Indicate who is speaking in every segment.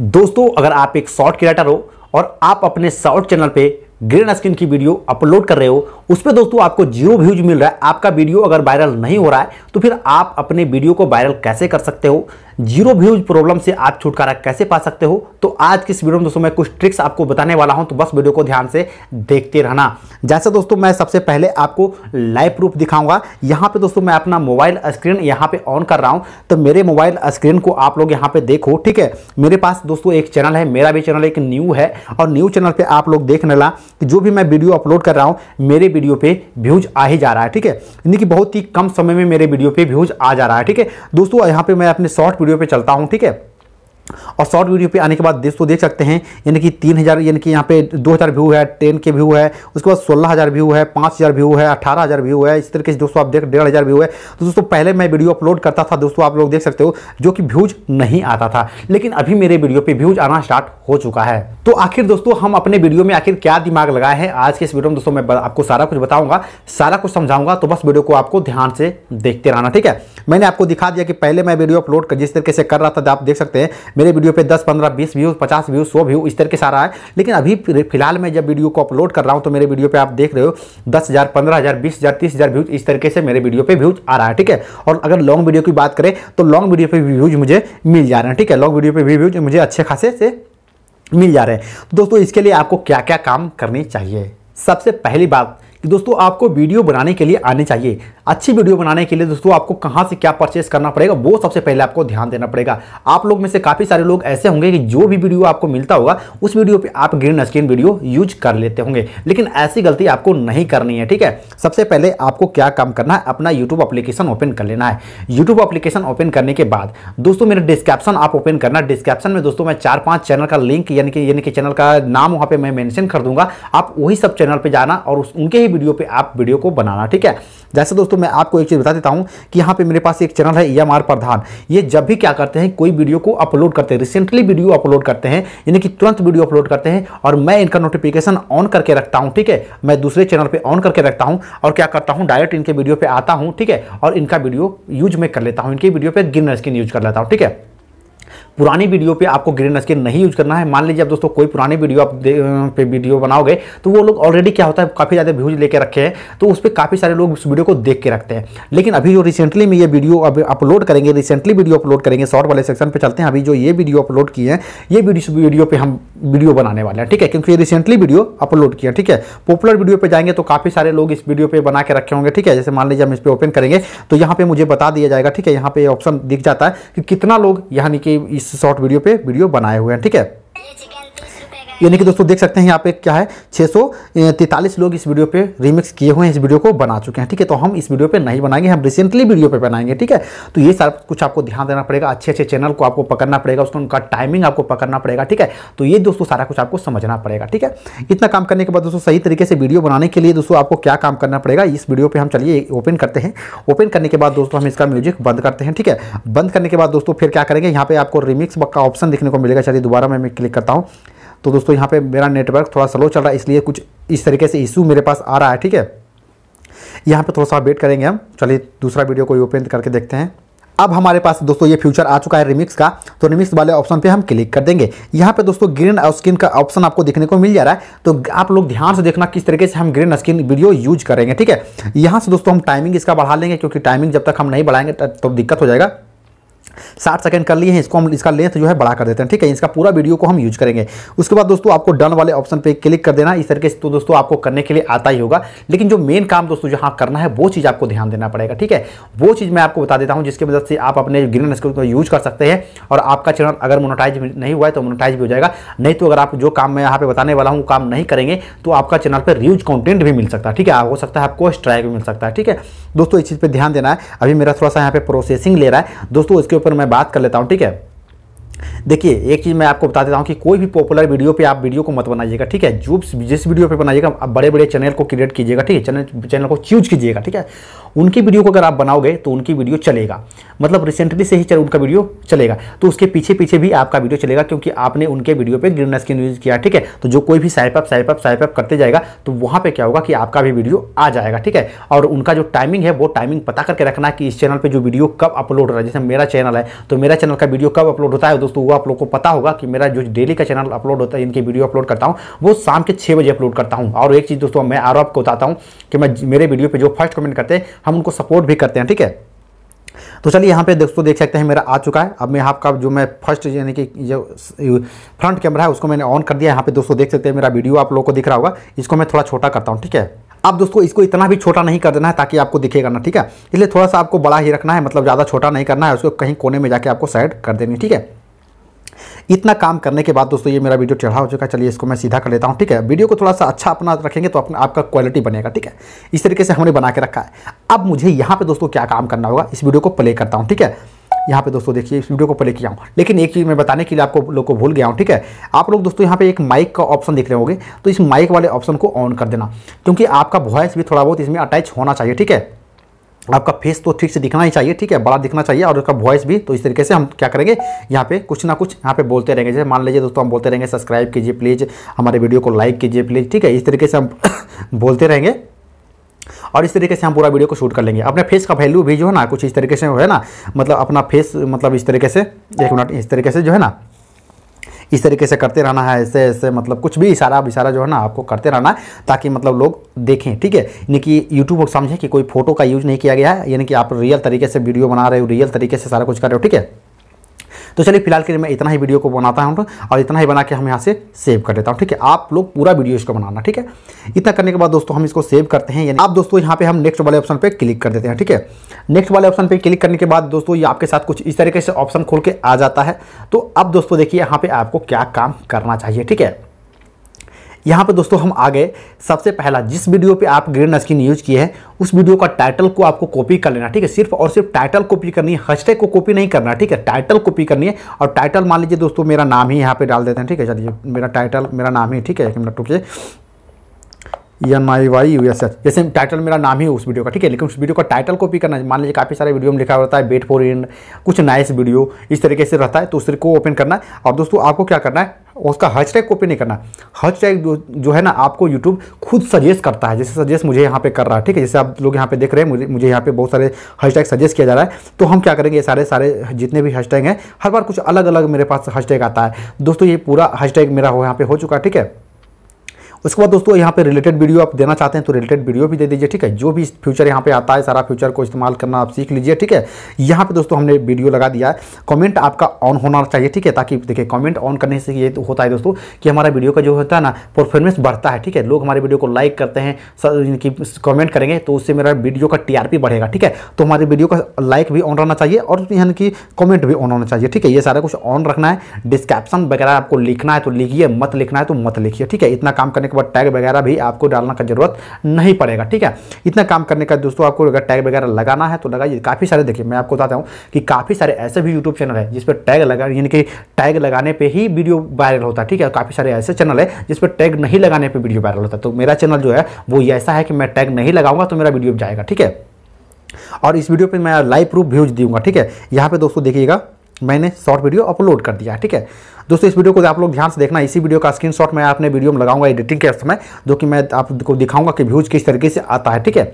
Speaker 1: दोस्तों अगर आप एक शॉर्ट क्रिएटर हो और आप अपने शॉर्ट चैनल पे ग्रीन स्क्रीन की वीडियो अपलोड कर रहे हो उस पर दोस्तों आपको जीरो व्यूज मिल रहा है आपका वीडियो अगर वायरल नहीं हो रहा है तो फिर आप अपने वीडियो को वायरल कैसे कर सकते हो जीरो व्यूज प्रॉब्लम से आप छुटकारा कैसे पा सकते हो तो आज की इस वीडियो में दोस्तों मैं कुछ ट्रिक्स आपको बताने वाला हूं तो बस वीडियो को ध्यान से देखते रहना जैसे दोस्तों मैं सबसे पहले आपको लाइव प्रूफ दिखाऊंगा यहाँ पे दोस्तों मैं अपना मोबाइल स्क्रीन यहां पे ऑन कर रहा हूं तो मेरे मोबाइल स्क्रीन को आप लोग यहाँ पे देखो ठीक है मेरे पास दोस्तों एक चैनल है मेरा भी चैनल एक न्यू है और न्यू चैनल पर आप लोग देखने ला कि जो भी मैं वीडियो अपलोड कर रहा हूँ मेरे वीडियो पर व्यूज आ ही जा रहा है ठीक है यानी कि बहुत ही कम समय में मेरे वीडियो पर व्यूज आ जा रहा है ठीक है दोस्तों यहाँ पर मैं अपने शॉर्ट वीडियो पे चलता हूँ ठीक है और शॉर्ट वीडियो पे आने के बाद देश तो देख सकते हैं यानी कि तीन हज़ार यानी कि यहाँ पे दो हज़ार व्यू है टेन के व्यू है उसके बाद सोलह हज़ार व्यू है पाँच हज़ार व्यू है अठारह हज़ार व्यू है इस तरीके से दोस्तों आप देख डेढ़ हज़ार व्यू है तो दोस्तों पहले मैं वीडियो अपलोड करता था दोस्तों आप लोग देख सकते हो जो कि व्यूज नहीं आता था लेकिन अभी मेरे वीडियो पर व्यूज आना स्टार्ट हो चुका है तो आखिर दोस्तों हम अपने वीडियो में आखिर क्या दिमाग लगाए हैं आज के इस वीडियो में दोस्तों मैं आपको सारा कुछ बताऊंगा सारा कुछ समझाऊंगा तो बस वीडियो को आपको ध्यान से देखते रहना ठीक है मैंने आपको दिखा दिया कि पहले मैं वीडियो अपलोड कर जिस तरीके से कर रहा था आप देख सकते हैं मेरे वीडियो पे 10, 15, 20 व्यूज़ 50 व्यूज़ 100 व्यू इस तरह के सारा है लेकिन अभी फिलहाल मैं जब वीडियो को अपलोड कर रहा हूँ तो मेरे वीडियो पे आप देख रहे हो 10,000, 15,000, 20,000, 30,000 व्यूज़ इस तरीके से मेरे वीडियो पे व्यूज़ आ रहा है ठीक है और अगर लॉन्ग वीडियो की बात करें तो लॉन्ग वीडियो पर व्यूज़ मुझे मिल जा रहे हैं ठीक है लॉन्ग वीडियो पर भी व्यूज़ मुझे अच्छे खासे से मिल जा रहे हैं तो दोस्तों इसके लिए आपको क्या क्या काम करनी चाहिए सबसे पहली बात कि दोस्तों आपको वीडियो बनाने के लिए आने चाहिए अच्छी वीडियो बनाने के लिए दोस्तों आपको कहाँ से क्या परचेस करना पड़ेगा वो सबसे पहले आपको ध्यान देना पड़ेगा आप लोग में से काफ़ी सारे लोग ऐसे होंगे कि जो भी वीडियो आपको मिलता होगा उस वीडियो पर आप ग्रीन स्क्रीन वीडियो यूज कर लेते होंगे लेकिन ऐसी गलती आपको नहीं करनी है ठीक है सबसे पहले आपको क्या काम करना है अपना यूट्यूब अप्लीकेशन ओपन कर लेना है यूट्यूब अप्लीकेशन ओपन करने के बाद दोस्तों मेरा डिस्क्रिप्शन आप ओपन करना डिस्क्रिप्शन में दोस्तों मैं चार पांच चैनल का लिंक यानी कि यानी कि चैनल का नाम वहाँ पर मैं मैंशन कर दूंगा आप वही सब चैनल पर जाना और उनके ही वीडियो पे आप वीडियो को बनाना ठीक है जैसे दोस्तों मैं आपको एक चीज़ बता देता हूं कि यहां पे मेरे पास एक चैनल है ई e एम प्रधान ये जब भी क्या करते हैं कोई वीडियो को अपलोड करते हैं रिसेंटली वीडियो अपलोड करते हैं यानी कि तुरंत वीडियो अपलोड करते हैं और मैं इनका नोटिफिकेशन ऑन करके रखता हूँ ठीक है मैं दूसरे चैनल पर ऑन करके रखता हूँ और क्या करता हूँ डायरेक्ट इनके वीडियो पर आता हूँ ठीक है और इनका वीडियो यूज में कर लेता हूँ इनके वीडियो पर गिनर स्किन यूज कर लेता हूँ ठीक है पुरानी वीडियो पे आपको ग्रेन स्क्रीन नहीं यूज करना है मान लीजिए आप दोस्तों कोई पुराने वीडियो आप पे वीडियो बनाओगे तो वो लोग ऑलरेडी क्या होता है काफ़ी ज़्यादा व्यूज लेके रखे हैं तो उस पर काफ़ी सारे लोग उस वीडियो को देख के रखते हैं लेकिन अभी जो रिसेंटली में ये वीडियो अब अपलोड करेंगे रिसेंटली वीडियो अपलोड करेंगे शॉर्ट वाले सेक्शन पर चलते हैं अभी जो ये वीडियो अपलोड किए हैं ये वीडियो पर हम वीडियो बनाने वाले हैं ठीक है क्योंकि ये रिसेंटली वीडियो अपलोड किया ठीक है पॉपुलर वीडियो पर जाएंगे तो काफ़ी सारे लोग इस वीडियो पर बना के रखे होंगे ठीक है जैसे मान लीजिए हम इस पर ओपन करेंगे तो यहाँ पर मुझे बता दिया जाएगा ठीक है यहाँ पे ऑप्शन दिख जाता है कि कितना लोग यानी कि इस इस शॉर्ट वीडियो पे वीडियो बनाए हुए हैं ठीक है यानी कि दोस्तों देख सकते हैं यहाँ पे क्या है छः लोग इस वीडियो पे रिमिक्स किए हुए हैं इस वीडियो को बना चुके हैं ठीक है तो हम इस वीडियो पे नहीं बनाएंगे हम रिसेंटली वीडियो पे बनाएंगे ठीक है तो ये सारा कुछ आपको ध्यान देना पड़ेगा अच्छे अच्छे चैनल को आपको पकड़ना पड़ेगा उसका उनका टाइमिंग आपको पकड़ना पड़ेगा ठीक है तो ये दोस्तों सारा कुछ आपको समझना पड़ेगा ठीक है इतना काम करने के बाद दोस्तों सही तरीके से वीडियो बनाने के लिए दोस्तों आपको क्या काम करना पड़ेगा इस वीडियो पर हम चलिए ओपन करते हैं ओपन करने के बाद दोस्तों हम इसका म्यूजिक बंद करते हैं ठीक है बंद करने के बाद दोस्तों फिर क्या करेंगे यहाँ पे आपको रिमिक्स का ऑप्शन देखने को मिलेगा चलिए दोबारा मैं क्लिक करता हूँ तो दोस्तों यहाँ पे मेरा नेटवर्क थोड़ा स्लो चल रहा है इसलिए कुछ इस तरीके से इशू मेरे पास आ रहा है ठीक है यहाँ पे थोड़ा सा वेट करेंगे हम चलिए दूसरा वीडियो को ओपन करके देखते हैं अब हमारे पास दोस्तों ये फ्यूचर आ चुका है रिमिक्स का तो रिमिक्स वाले ऑप्शन पे हम क्लिक कर देंगे यहाँ पे दोस्तों ग्रीन स्किन का ऑप्शन आपको देखने को मिल जा रहा है तो आप लोग ध्यान से देखना किस तरीके से हम ग्रीन स्किन वीडियो यूज करेंगे ठीक है यहाँ से दोस्तों हम टाइमिंग इसका बढ़ा लेंगे क्योंकि टाइमिंग जब तक हम नहीं बढ़ाएंगे तब तो दिक्कत हो जाएगा साठ सेकंड कर लिए हैं इसको हम इसका लेंथ जो है बड़ा कर देते हैं ठीक है इसका पूरा वीडियो को हम यूज करेंगे उसके बाद दोस्तों आपको डन वाले ऑप्शन पे क्लिक कर देना इस तरीके से तो दोस्तों आपको करने के लिए आता ही होगा लेकिन जो मेन काम दोस्तों जहां करना है वो चीज़ आपको ध्यान देना पड़ेगा ठीक है वो चीज़ मैं आपको बता देता हूँ जिसकी मदद से आप अपने ग्रीन स्क्रीन को यूज कर सकते हैं और आपका चैनल अगर मोनोटाइज नहीं हुआ है तो मोनोटाइज भी हो जाएगा नहीं तो अगर आप जो काम मैं यहाँ पे बताने वाला हूँ काम नहीं करेंगे तो आपका चैनल पर रिव्यूज कॉन्टेंट भी मिल सकता है ठीक है हो सकता है आपको स्ट्राइक भी मिल सकता है ठीक है दोस्तों इस चीज़ पर ध्यान देना है अभी मेरा थोड़ा सा यहाँ पे प्रोसेसिंग ले रहा है दोस्तों इसके ऊपर मैं बात कर लेता हूँ ठीक है देखिए एक चीज़ मैं आपको बता देता हूँ कि कोई भी पॉपुलर वीडियो पे आप वीडियो को मत बनाइएगा ठीक है जो जिस वीडियो पे बनाइएगा आप बड़े बड़े चैनल को क्रिएट कीजिएगा ठीक है चैनल चैनल को चूज कीजिएगा ठीक है उनकी वीडियो को अगर आप बनाओगे तो उनकी वीडियो चलेगा मतलब रिसेंटली से ही चल उनका वीडियो चलेगा तो उसके पीछे पीछे भी आपका वीडियो चलेगा क्योंकि आपने उनके वीडियो पर ग्रीन स्किन यूज़ किया ठीक है तो जो कोई भी swipe up swipe up swipe up करते जाएगा तो वहाँ पर क्या होगा कि आपका भी वीडियो आ जाएगा ठीक है और उनका जो टाइमिंग है वो टाइमिंग पता करके रखना कि इस चैनल पर जो वीडियो कब अपलोड हो रहा है जैसे मेरा चैनल है तो मेरा चैनल का वीडियो कब अपलोड होता है दोस्तों वो आप लोग को पता होगा कि मेरा जो डेली का चैनल अपलोड होता है इनकी वीडियो अपलोड करता हूँ वो शाम के छः बजे अपलोड करता हूँ और एक चीज़ दोस्तों मैं आरोप को बताता हूँ कि मैं मेरे वीडियो पर जो फर्स्ट कमेंट करते हैं हम उनको सपोर्ट भी करते हैं ठीक है तो चलिए यहाँ पे दोस्तों देख सकते हैं मेरा आ चुका है अब मैं आपका जो मैं फर्स्ट यानी कि जो फ्रंट कैमरा है उसको मैंने ऑन कर दिया यहाँ पे दोस्तों देख सकते हैं मेरा वीडियो आप लोगों को दिख रहा होगा इसको मैं थोड़ा छोटा करता हूँ ठीक है अब दोस्तों इसको इतना भी छोटा नहीं कर देना है ताकि आपको दिखेगा ना ठीक है इसलिए थोड़ा सा आपको बड़ा ही रखना है मतलब ज़्यादा छोटा नहीं करना है उसको कहीं कोने में जाके आपको साइड कर देनी ठीक है इतना काम करने के बाद दोस्तों ये मेरा वीडियो चढ़ा हो चुका है चलिए इसको मैं सीधा कर लेता हूँ ठीक है वीडियो को थोड़ा सा अच्छा अपना रखेंगे तो अपना आपका क्वालिटी बनेगा ठीक है इस तरीके से हमने बना के रखा है अब मुझे यहाँ पे दोस्तों क्या काम करना होगा इस वीडियो को प्ले करता हूँ ठीक है यहाँ पे दोस्तों देखिए इस वीडियो को प्ले किया हूँ लेकिन एक चीज़ मैं बताने के लिए आपको लोग को भूल गया हूँ ठीक है आप लोग दोस्तों यहाँ पे एक माइक का ऑप्शन देख रहे होंगे तो इस माइक वाले ऑप्शन को ऑन कर देना क्योंकि आपका वॉइस भी थोड़ा बहुत इसमें अटैच होना चाहिए ठीक है आपका फेस तो ठीक से दिखना ही चाहिए ठीक है बड़ा दिखना चाहिए और उसका वॉइस भी तो इस तरीके से हम क्या करेंगे यहाँ पे कुछ ना कुछ यहाँ पे बोलते रहेंगे जैसे मान लीजिए दोस्तों हम बोलते रहेंगे सब्सक्राइब कीजिए प्लीज़ हमारे वीडियो को लाइक कीजिए प्लीज़ ठीक है इस तरीके से हम बोलते रहेंगे और इस तरीके से हम पूरा वीडियो को शूट कर लेंगे अपने फेस का वैल्यू भी जो है ना कुछ इस तरीके से है ना मतलब अपना फेस मतलब इस तरीके से एक मिनट इस तरीके से जो है ना इस तरीके से करते रहना है ऐसे ऐसे मतलब कुछ भी इशारा विशारा जो है ना आपको करते रहना है ताकि मतलब लोग देखें ठीक है यानी कि यूट्यूब समझें कि कोई फोटो का यूज़ नहीं किया गया है यानी कि आप रियल तरीके से वीडियो बना रहे हो रियल तरीके से सारा कुछ कर रहे हो ठीक है तो चलिए फिलहाल के लिए मैं इतना ही वीडियो को बनाता हूँ और इतना ही बना के हम यहाँ से सेव कर देता हूँ ठीक है आप लोग पूरा वीडियो इसको बनाना ठीक है इतना करने के बाद दोस्तों हम इसको सेव करते हैं यानी आप दोस्तों यहाँ पे हम नेक्स्ट वाले ऑप्शन पर क्लिक कर देते हैं ठीक है नेक्स्ट वाले ऑप्शन पर क्लिक करने के बाद दोस्तों ये आपके साथ कुछ इस तरीके से ऑप्शन खोल के आ जाता है तो अब दोस्तों देखिए यहाँ पर आपको क्या काम करना चाहिए ठीक है यहाँ पे दोस्तों हम आ गए सबसे पहला जिस वीडियो पे आप ग्रीन स्क्रीन यूज किए हैं उस वीडियो का टाइटल को आपको कॉपी कर लेना ठीक है सिर्फ और सिर्फ टाइटल कॉपी करनी है हस्टे को कॉपी नहीं करना ठीक है टाइटल कॉपी करनी है और टाइटल मान लीजिए दोस्तों मेरा नाम ही यहाँ पे डाल देते हैं ठीक है चलिए मेरा टाइटल मेरा नाम ही ठीक है एक मिनट रुकिए M I Y U S H जैसे टाइटल मेरा नाम ही उस वीडियो का ठीक है लेकिन उस वीडियो का टाइटल कॉपी करना मान लीजिए काफ़ी सारे वीडियो में लिखा होता है बेट फॉर इन कुछ नाइस वीडियो इस तरीके से रहता है तो उस को ओपन करना है और दोस्तों आपको क्या करना है उसका हच टैग कॉपी नहीं करना हच टैग जो, जो है ना आपको यूट्यूब खुद सजेस्ट करता है जैसे सजेस्ट मुझे यहाँ पे कर रहा है ठीक है जैसे आप लोग यहाँ पे देख रहे हैं मुझे मुझे यहाँ पे बहुत सारे हच टैग सजेस्ट किया जा रहा है तो हम क्या करेंगे सारे सारे जितने भी हच टैग हैं हर बार कुछ अलग अलग मेरे पास हच टैग आता है दोस्तों ये पूरा हच टैग मेरा हो यहाँ पे हो चुका है ठीक है उसके बाद दोस्तों यहाँ पे रिलेटेड वीडियो आप देना चाहते हैं तो रिलेटेड वीडियो भी दे दीजिए ठीक है जो भी फ्यूचर यहाँ पे आता है सारा फ्यूचर को इस्तेमाल करना आप सीख लीजिए ठीक है यहाँ पे दोस्तों हमने वीडियो लगा दिया है कॉमेंट आपका ऑन होना चाहिए ठीक है ताकि देखिए कॉमेंट ऑन करने से ये होता है दोस्तों कि हमारा वीडियो का जो होता है ना परफॉर्मेंस बढ़ता है ठीक है लोग हमारे वीडियो को लाइक करते हैं इनकी कॉमेंट करेंगे तो उससे मेरा वीडियो का टी बढ़ेगा ठीक है तो हमारे वीडियो का लाइक भी ऑन रहना चाहिए और यानी कि कॉमेंट भी ऑन होना चाहिए ठीक है ये सारा कुछ ऑन रखना है डिस्क्रिप्शन वगैरह आपको लिखना है तो लिखिए मत लिखना है तो मत लिखिए ठीक है इतना काम करने करने के बाद टैग वगैरह भी आपको डालने का जरूरत नहीं पड़ेगा ठीक है इतना काम करने का दोस्तों आपको अगर टैग वगैरह लगाना है तो लगाइए काफ़ी सारे देखिए मैं आपको बताता हूँ कि काफ़ी सारे ऐसे भी यूट्यूब चैनल है जिस पर टैग लगा यानी कि टैग लगाने पर ही वीडियो वायरल होता है ठीक है काफ़ी सारे ऐसे चैनल है जिस पर टैग नहीं लगाने पर वीडियो वायरल होता है तो मेरा चैनल जो है वो ऐसा है कि मैं टैग नहीं लगाऊंगा तो मेरा वीडियो जाएगा ठीक है और इस वीडियो पे मैं लाइव प्रूफ व्यूज दूंगा ठीक है यहां पे दोस्तों देखिएगा मैंने शॉर्ट वीडियो अपलोड कर दिया है ठीक है दोस्तों इस वीडियो को आप लोग ध्यान से देखना इसी वीडियो का स्क्रीनशॉट मैं अपने वीडियो में लगाऊंगा एडिटिंग के समय जो कि मैं आपको दिखाऊंगा कि व्यूज़ किस तरीके से आता है ठीक है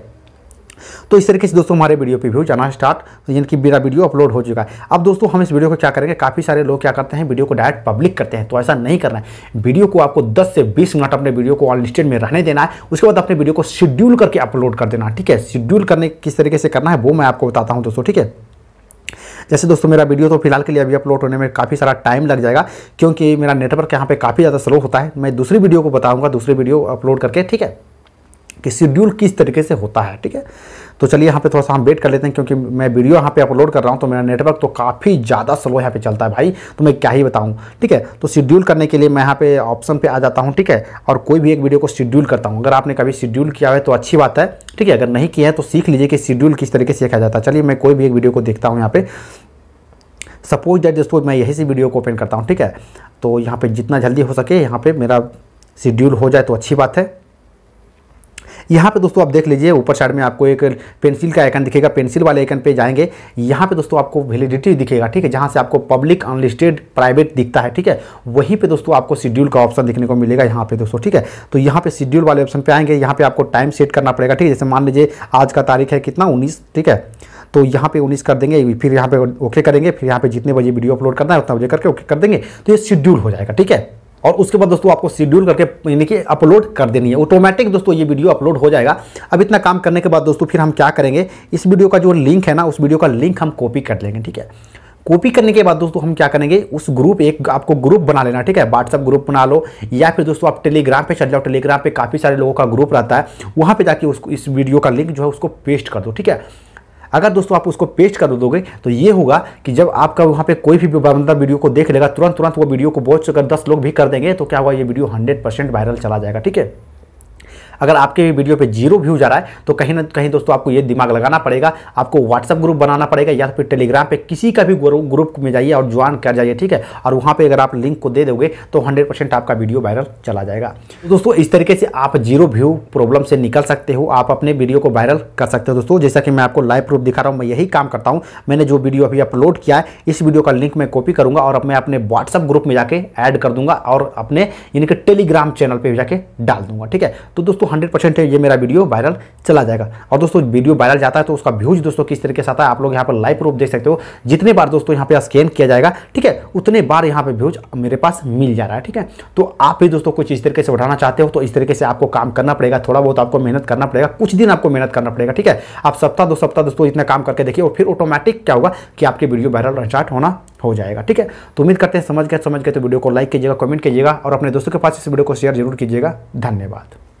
Speaker 1: तो इस तरीके से दोस्तों हमारे वीडियो पे व्यू जाना स्टार्ट यानी कि मेरा वीडियो अपलोड हो चुका है अब दोस्तों हम इस वीडियो को क्या करेंगे काफ़ी सारे लोग क्या करते हैं वीडियो को डायरेक्ट पब्लिक करते हैं तो ऐसा नहीं करना है वीडियो को आपको 10 से 20 मिनट अपने वीडियो को ऑनलिस्टेड में रहने देना है उसके बाद अपने वीडियो को शेड्यूल करके अपलोड कर देना ठीक है शेड्यूल करने किस तरीके से करना है वो मैं आपको बताता हूँ दोस्तों ठीक है जैसे दोस्तों मेरा वीडियो तो फिलहाल के लिए अभी अपलोड होने में काफ़ी सारा टाइम लग जाएगा क्योंकि मेरा नेटवर्क यहाँ पर काफ़ी ज़्यादा स्लो होता है मैं दूसरी वीडियो को बताऊँगा दूसरी वीडियो अपलोड करके ठीक है कि शेड्यूल किस तरीके से होता है ठीक है तो चलिए यहाँ पे थोड़ा सा हम वेट कर लेते हैं क्योंकि मैं वीडियो यहाँ पे अपलोड कर रहा हूँ तो मेरा नेटवर्क तो काफ़ी ज़्यादा स्लो यहाँ पे चलता है भाई तो मैं क्या ही बताऊँ ठीक है तो शेड्यूल करने के लिए मैं यहाँ पे ऑप्शन पे आ जाता हूँ ठीक है और कोई भी एक वीडियो को शेड्यूल करता हूँ अगर आपने कभी शेड्यूल किया है तो अच्छी बात है ठीक है अगर नहीं किया है तो सीख लीजिए कि शेड्यूल किस तरीके से सीखा जाता है चलिए मैं कोई भी एक वीडियो को देखता हूँ यहाँ पे सपोज दैट दोस्तों मैं यही से वीडियो को ओपन करता हूँ ठीक है तो यहाँ पे जितना जल्दी हो सके यहाँ पे मेरा शेड्यूल हो जाए तो अच्छी बात है यहाँ पे दोस्तों आप देख लीजिए ऊपर साइड में आपको एक पेंसिल का आइकन दिखेगा पेंसिल वाले आइकन पे जाएंगे यहाँ पे दोस्तों आपको वैलिडिटी दिखेगा ठीक है जहाँ से आपको पब्लिक अनलिस्टेड प्राइवेट दिखता है ठीक है वहीं पे दोस्तों आपको शेड्यूल का ऑप्शन दिखने को मिलेगा यहाँ पे दोस्तों ठीक है तो यहाँ पे शेड्यूल वाले ऑप्शन पे आएंगे यहाँ पे आपको टाइम सेट करना पड़ेगा ठीक है जैसे मान लीजिए आज का तारीख है कितना उन्नीस ठीक है तो यहाँ पे उन्नीस कर देंगे फिर यहाँ पे ओके करेंगे फिर यहाँ पे जितने बजे वीडियो अपलोड करना है उतना बजे करके ओके कर देंगे तो ये शेड्यूल हो जाएगा ठीक है और उसके बाद दोस्तों आपको शेड्यूल करके यानी कि अपलोड कर देनी है ऑटोमेटिक दोस्तों ये वीडियो अपलोड हो जाएगा अब इतना काम करने के बाद दोस्तों फिर हम क्या करेंगे इस वीडियो का जो लिंक है ना उस वीडियो का लिंक हम कॉपी कर लेंगे ठीक है कॉपी करने के बाद दोस्तों हम क्या करेंगे उस ग्रुप एक आपको ग्रुप बना लेना ठीक है व्हाट्सअप ग्रुप बना लो या फिर दोस्तों आप टेलीग्राम पे चल जाओ टेलीग्राम पे काफ़ी सारे लोगों का ग्रुप रहता है वहाँ पे जाके उसको इस वीडियो का लिंक जो है उसको पेस्ट कर दो ठीक है अगर दोस्तों आप उसको पेस्ट कर दोगे तो ये होगा कि जब आपका वहाँ पे कोई भी बंदा वीडियो को देख लेगा तुरंत तुरंत वो वीडियो को वॉच अगर दस लोग भी कर देंगे तो क्या हुआ ये वीडियो हंड्रेड वायरल चला जाएगा ठीक है अगर आपके वीडियो पे जीरो व्यूज आ रहा है तो कहीं ना कहीं दोस्तों आपको ये दिमाग लगाना पड़ेगा आपको व्हाट्सअप ग्रुप बनाना पड़ेगा या फिर टेलीग्राम पे किसी का भी ग्रुप में जाइए और ज्वाइन कर जाइए ठीक है और वहाँ पर अगर आप लिंक को दे दोगे तो हंड्रेड आपका वीडियो वायरल चला जाएगा दोस्तों इस तरीके से आप जीरो व्यू प्रॉब्लम से निकल सकते हो आप अपने वीडियो को वायरल कर सकते हो दोस्तों जैसा कि मैं आपको लाइव प्रूफ दिखा रहा हूँ मैं यही काम करता हूँ मैंने जो वीडियो अभी अपलोड किया है इस वीडियो का लिंक मैं कॉपी करूँगा और मैं अपने व्हाट्सअप ग्रुप में जाके ऐड कर दूंगा और अपने यानी कि टेलीग्राम चैनल पर जाके डाल दूंगा ठीक है तो दोस्तों तो हंड्रेड परसेंट ये मेरा वीडियो वायरल चला जाएगा और दोस्तों वीडियो वायरल जाता है तो उसका व्यूज दोस्तों किस तरीके से आता है आप लोग यहाँ पर लाइव प्रूफ देख सकते हो जितने बार दोस्तों यहाँ पे स्कैन किया जाएगा ठीक है उतने बार यहाँ पे व्यूज मेरे पास मिल जा रहा है ठीक है तो आप भी दोस्तों कुछ इस तरीके से बढ़ाना चाहते हो तो इस तरीके से आपको काम करना पड़ेगा थोड़ा बहुत आपको मेहनत करना पड़ेगा कुछ दिन आपको मेहनत करना पड़ेगा ठीक है आप सप्ताह दो सप्ताह दोस्तों इतना काम करके देखिए और फिर ऑटोमेटिक क्या होगा कि आपकी वीडियो वायरल स्टार्ट होना हो जाएगा ठीक है तो उम्मीद करते हैं समझ गए समझ गए तो वीडियो को लाइक कीजिएगा कमेंट कीजिएगा और अपने दोस्तों के पास इस वीडियो को शेयर जरूर कीजिएगा धन्यवाद